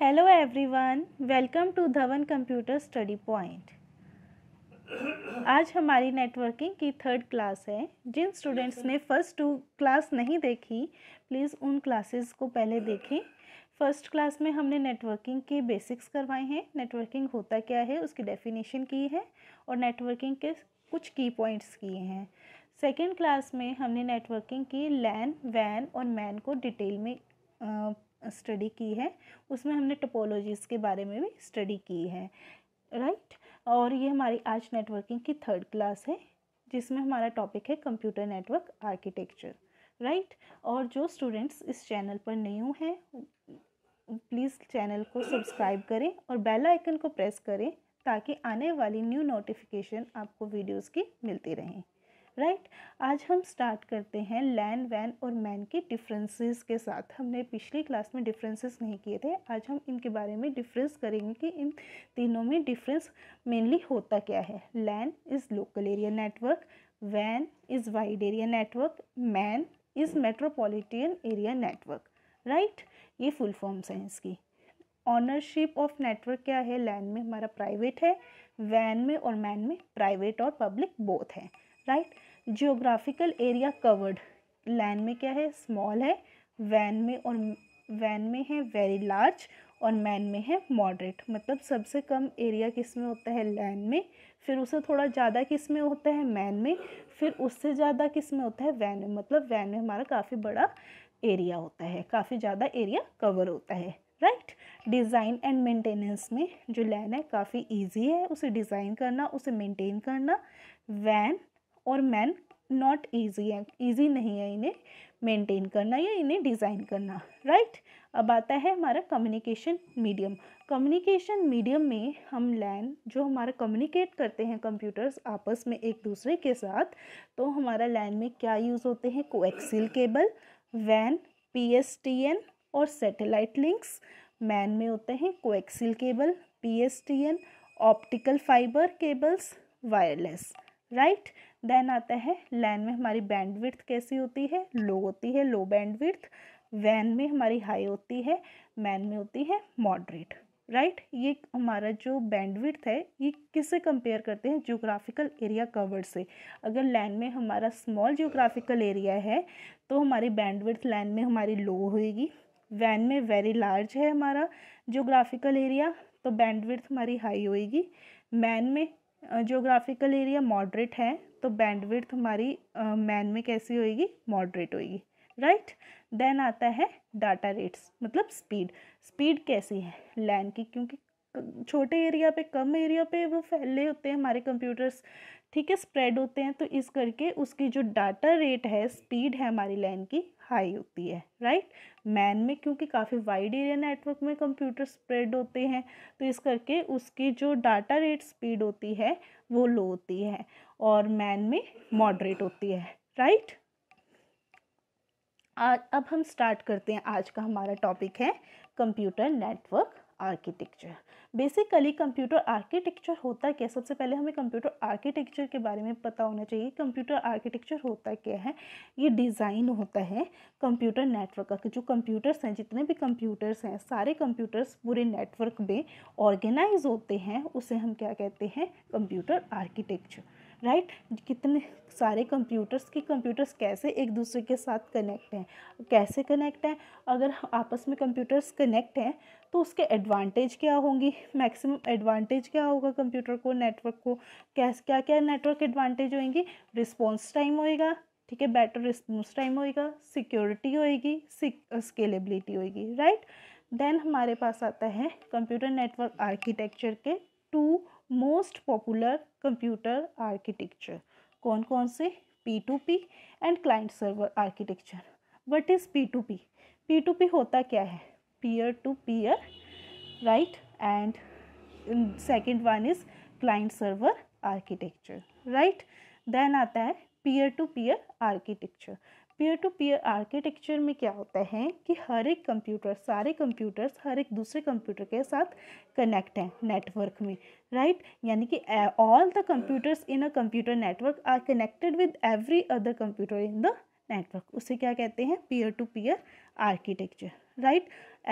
Hello everyone welcome to Dhawan computer study point आज हमारी networking की थर्ड क्लास है जिन स्टूडेंट्स ने फर्स्ट टू क्लास नहीं देखी प्लीज़ उन क्लासेस को पहले देखें फर्स्ट क्लास में हमने नेटवर्किंग के बेसिक्स करवाए हैं नेटवर्किंग होता क्या है उसकी डेफिनेशन की है और नेटवर्किंग के कुछ की पॉइंट्स किए हैं सेकेंड क्लास में हमने नेटवर्किंग की लैन वैन और मैन को डिटेल में स्टडी की है उसमें हमने टोपोलॉजीज़ के बारे में भी स्टडी की है राइट और ये हमारी आज नेटवर्किंग की थर्ड क्लास है जिसमें हमारा टॉपिक है कंप्यूटर नेटवर्क आर्किटेक्चर राइट और जो स्टूडेंट्स इस चैनल पर नए हैं प्लीज़ चैनल को सब्सक्राइब करें और बेल आइकन को प्रेस करें ताकि आने वाली न्यू नोटिफिकेशन आपको वीडियोस की मिलती रहें राइट right? आज हम स्टार्ट करते हैं लैन वैन और मैन के डिफरेंसेस के साथ हमने पिछली क्लास में डिफरेंसेस नहीं किए थे आज हम इनके बारे में डिफरेंस करेंगे कि इन तीनों में डिफरेंस मेनली होता क्या है LAN is local area network वैन is wide area network MAN is metropolitan area network right ये फुल फॉर्म्स हैं इसकी ऑनरशिप ऑफ नेटवर्क क्या है लैन में हमारा प्राइवेट है वैन में और मैन में प्राइवेट और पब्लिक बोथ है right right? Geographical area covered land में क्या है स्मॉल है वैन में और वैन में है वेरी लार्ज और मैन में है मॉडरेट मतलब सबसे कम एरिया किस में होता है लैंड में फिर उससे थोड़ा ज़्यादा किस में होता है मैन में फिर उससे ज़्यादा किस में होता है वैन में मतलब वैन में हमारा काफ़ी बड़ा एरिया होता है काफ़ी ज़्यादा एरिया कवर होता है राइट डिज़ाइन एंड मेंटेनेंस में जो लैन है काफ़ी इजी है उसे डिज़ाइन करना उसे मेंटेन करना वैन और मैन नॉट ईजी है ईजी नहीं है इन्हें मेंटेन करना या इन्हें डिज़ाइन करना राइट अब आता है हमारा कम्युनिकेशन मीडियम कम्युनिकेशन मीडियम में हम लैन जो हमारा कम्युनिकेट करते हैं कंप्यूटर्स आपस में एक दूसरे के साथ तो हमारा लैन में क्या यूज़ होते हैं कोएक्सिल केबल वैन पी एस टी एन और सैटेलाइट लिंक्स मैन में होते हैं coaxial cable P S T N optical fibre cables wireless right right? Then आता है लैन में हमारी बैंडविड्थ कैसी होती है लो होती है लो बैंडविड्थ वैन में हमारी हाई होती है मैन में होती है मॉडरेट राइट right? ये हमारा जो बैंडविड्थ है ये किससे कंपेयर करते हैं जियोग्राफिकल एरिया कवर से अगर लैंड में हमारा स्मॉल जियोग्राफिकल एरिया है तो हमारी बैंडविड्थ लैंड में हमारी लो होएगी वैन में वेरी लार्ज है हमारा जियोग्राफिकल एरिया तो बैंडविड्थ हमारी हाई होएगी मैन में जियोग्राफिकल एरिया मॉडरेट है तो बैंडविड्थ हमारी मैन में कैसी होएगी मॉडरेट होएगी राइट देन आता है डाटा रेट्स मतलब स्पीड स्पीड कैसी है लैन की क्योंकि छोटे एरिया पे कम एरिया पे वो फैले होते हैं हमारे कंप्यूटर्स ठीक है स्प्रेड होते हैं तो इस करके उसकी जो डाटा रेट है स्पीड है हमारी लैन की हाई होती है राइट मैन में क्योंकि काफ़ी वाइड एरिया नेटवर्क में कंप्यूटर स्प्रेड होते हैं तो इस करके उसकी जो डाटा रेट स्पीड होती है वो लो होती है और मैन में मॉडरेट होती है राइट आज अब हम स्टार्ट करते हैं आज का हमारा टॉपिक है computer network architecture basically computer architecture होता क्या सबसे पहले हमें कंप्यूटर आर्किटेक्चर के बारे में पता होना चाहिए कंप्यूटर आर्किटेक्चर होता क्या है ये डिज़ाइन होता है कंप्यूटर नेटवर्क का जो कंप्यूटर्स हैं जितने भी कंप्यूटर्स हैं सारे कंप्यूटर्स पूरे नेटवर्क में ऑर्गेनाइज होते हैं उसे हम क्या कहते हैं कंप्यूटर आर्किटेक्चर राइट कितने सारे कंप्यूटर्स के कंप्यूटर्स कैसे एक दूसरे के साथ कनेक्ट हैं कैसे कनेक्ट हैं अगर आपस में कंप्यूटर्स कनेक्ट हैं तो उसके एडवांटेज क्या होंगी मैक्सिमम एडवांटेज क्या होगा कंप्यूटर को नेटवर्क को कैसे क्या क्या नेटवर्क एडवांटेज होएंगी रिस्पॉन्स टाइम होएगा ठीक है बेटर रिस्पॉन्स टाइम होएगा सिक्योरिटी होएगी स्केलेबिलिटी होएगी राइट देन हमारे पास आता है कंप्यूटर नेटवर्क आर्किटेक्चर के two most popular computer architecture कौन कौन से P to P and client server architecture what is P to P P to P होता क्या है peer to peer right and second one is client server architecture right then आता है peer to peer architecture peer to peer architecture में क्या होता है कि हर एक कंप्यूटर सारे कंप्यूटर्स हर एक दूसरे कंप्यूटर के साथ कनेक्ट हैं नेटवर्क में राइट right? यानी कि all the computers in a computer network are connected with every other computer in the network उसे क्या कहते हैं peer to peer architecture right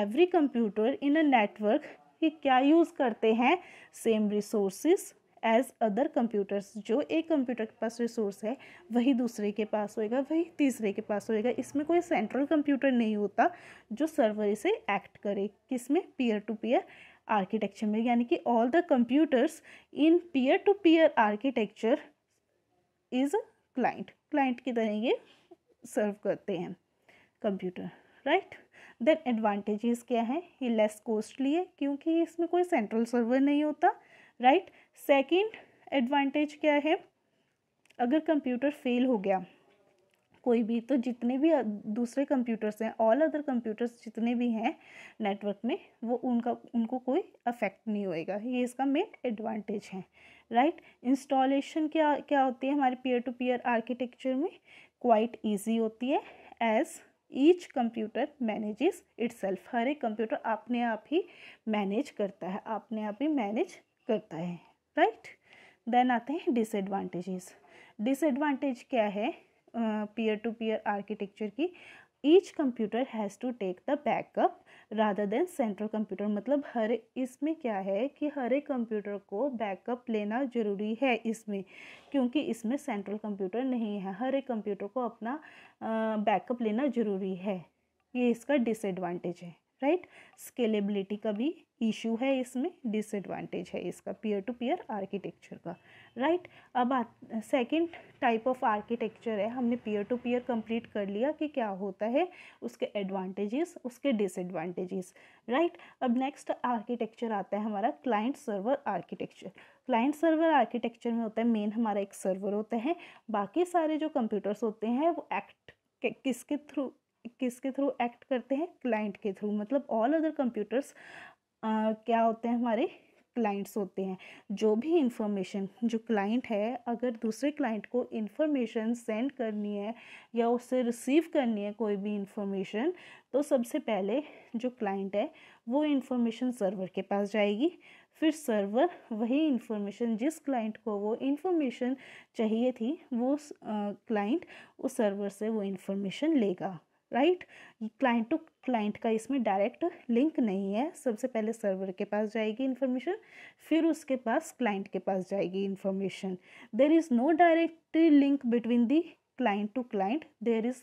every computer in a network ये क्या यूज़ करते हैं same resources as other computers जो एक कंप्यूटर के पास रिसोर्स है वही दूसरे के पास होएगा वही तीसरे के पास होएगा इसमें कोई सेंट्रल कंप्यूटर नहीं होता जो सर्वर इसे एक्ट करे किसमें पीयर टू पीयर आर्किटेक्चर में यानी कि all the computers in peer to peer architecture is client client की तरह ये सर्व करते हैं कंप्यूटर राइट देन एडवांटेजेस क्या है ये लेस कॉस्टली है क्योंकि इसमें कोई सेंट्रल सर्वर नहीं होता राइट सेकंड एडवांटेज क्या है अगर कंप्यूटर फेल हो गया कोई भी तो जितने भी दूसरे कंप्यूटर्स हैं ऑल अदर कंप्यूटर्स जितने भी हैं नेटवर्क में वो उनका उनको कोई अफेक्ट नहीं होएगा ये इसका मेन एडवांटेज है राइट इंस्टॉलेशन क्या क्या होती है हमारे पीयर टू पीयर आर्किटेक्चर में क्वाइट ईजी होती है as each computer manages itself हर एक कंप्यूटर अपने आप ही मैनेज करता है अपने आप ही मैनेज करता है राइट देन आते हैं डिसएडवांटेजेस डिसएडवांटेज क्या है पीयर टू पीयर आर्किटेक्चर की each computer has to take the backup rather than central computer मतलब हर इसमें क्या है कि हर एक कंप्यूटर को बैकअप लेना ज़रूरी है इसमें क्योंकि इसमें सेंट्रल कंप्यूटर नहीं है हर एक कंप्यूटर को अपना बैकअप लेना ज़रूरी है ये इसका डिसएडवांटेज है राइट स्केलेबिलिटी का भी इशू है इसमें डिसएडवांटेज है इसका पीयर टू पीयर आर्किटेक्चर का राइट अब आ सेकेंड टाइप ऑफ आर्किटेक्चर है हमने पीयर टू पीयर कंप्लीट कर लिया कि क्या होता है उसके एडवांटेजेस उसके डिसएडवांटेजेस राइट अब नेक्स्ट आर्किटेक्चर आता है हमारा client server architecture client server architecture में होता है मेन हमारा एक सर्वर होता है बाकी सारे जो कंप्यूटर्स होते हैं वो एक्ट किसके थ्रू किसके थ्रू एक्ट करते हैं क्लाइंट के थ्रू मतलब ऑल अदर कंप्यूटर्स क्या होते हैं हमारे क्लाइंट्स होते हैं जो भी इंफॉर्मेशन जो क्लाइंट है अगर दूसरे क्लाइंट को इंफॉर्मेशन सेंड करनी है या उससे रिसीव करनी है कोई भी इंफॉर्मेशन तो सबसे पहले जो क्लाइंट है वो इंफॉर्मेशन सर्वर के पास जाएगी फिर सर्वर वही इंफॉर्मेशन जिस क्लाइंट को वो इन्फॉर्मेशन चाहिए थी वो क्लाइंट उस सर्वर से वो इंफॉर्मेशन लेगा राइट क्लाइंट टू क्लाइंट का इसमें डायरेक्ट लिंक नहीं है सबसे पहले सर्वर के पास जाएगी इन्फॉर्मेशन फिर उसके पास क्लाइंट के पास जाएगी information there is no direct link between the client to client there is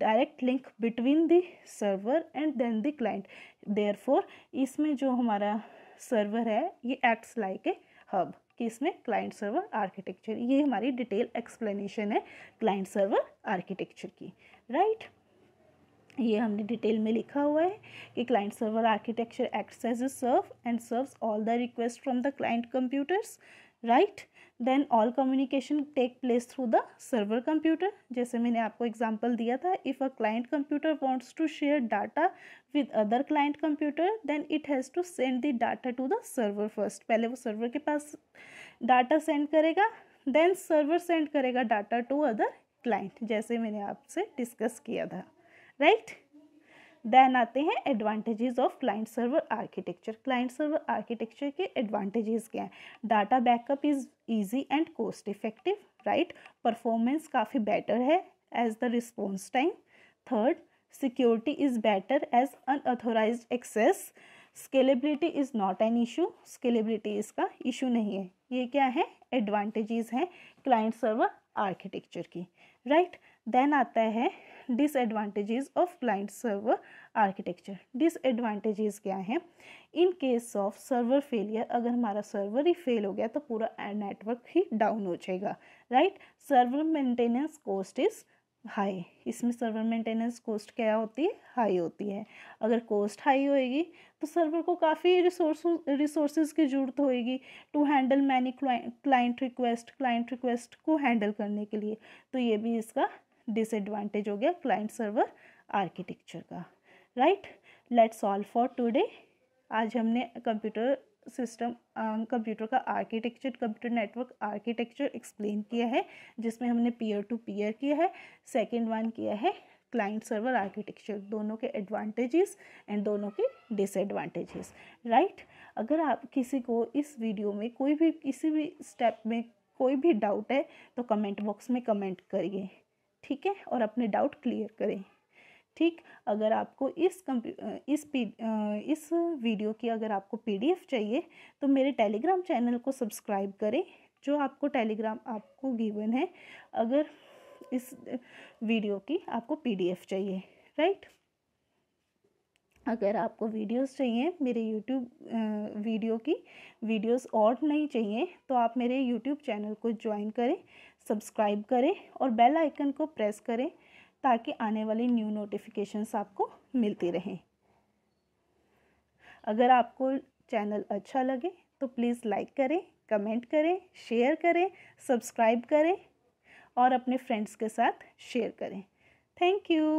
direct link between the server and then the client therefore इसमें जो हमारा सर्वर है ये एक्ट्स लाइक ए हब कि इसमें क्लाइंट सर्वर आर्किटेक्चर ये हमारी detail explanation है क्लाइंट सर्वर आर्किटेक्चर की राइट right? ये हमने डिटेल में लिखा हुआ है कि client server architecture acts as serve and serves all the request from the client computers right then all communication take place through the server computer जैसे मैंने आपको एग्जांपल दिया था if a client computer wants to share data with other client computer then it has to send the data to the server first पहले वो server के पास data send करेगा देन सर्वर सेंड करेगा डाटा टू अदर क्लाइंट जैसे मैंने आपसे discuss किया था राइट देन आते हैं advantages of client server architecture client server architecture के एडवांटेजेस क्या हैं data backup is easy and cost effective right performance काफ़ी बेटर है as the response time third security is better as unauthorise access scalability is not an issue scalability इसका issue नहीं है ये क्या है एडवांटेजेस हैं क्लाइंट सर्वर आर्किटेक्चर की राइट right? देन आता है disadvantages of client server architecture disadvantages क्या हैं in case of server failure अगर हमारा सर्वर ही फेल हो गया तो पूरा नेटवर्क ही डाउन हो जाएगा right server maintenance cost is high इसमें सर्वर मेंटेनेंस कॉस्ट क्या होती है हाई होती है अगर कॉस्ट हाई होएगी तो सर्वर को काफ़ी रिसोर्स रिसोर्स की ज़रूरत होएगी to handle many client request client request को हैंडल करने के लिए तो ये भी इसका डिसएडवांटेज हो गया क्लाइंट सर्वर आर्किटेक्चर का right let solve for today आज हमने कंप्यूटर सिस्टम कंप्यूटर का architecture computer network architecture explain किया है जिसमें हमने पीयर टू पीयर किया है सेकेंड वन किया है क्लाइंट सर्वर आर्किटेक्चर दोनों के एडवांटेजेस एंड दोनों के डिसएडवांटेजेस राइट अगर आप किसी को इस वीडियो में कोई भी किसी भी स्टेप में कोई भी डाउट है तो कमेंट बॉक्स में कमेंट करिए ठीक है और अपने डाउट क्लियर करें ठीक अगर आपको इस इस पी इस वीडियो की अगर आपको पीडीएफ चाहिए तो मेरे टेलीग्राम चैनल को सब्सक्राइब करें जो आपको टेलीग्राम आपको गिवन है अगर इस वीडियो की आपको पीडीएफ चाहिए राइट अगर आपको वीडियोस चाहिए मेरे यूट्यूब वीडियो की वीडियोस और नहीं चाहिए तो आप मेरे यूट्यूब चैनल को ज्वाइन करें सब्सक्राइब करें और बेल आइकन को प्रेस करें ताकि आने वाली न्यू नोटिफिकेशंस आपको मिलती रहें अगर आपको चैनल अच्छा लगे तो प्लीज़ लाइक करें कमेंट करें शेयर करें सब्सक्राइब करें और अपने फ्रेंड्स के साथ शेयर करें थैंक यू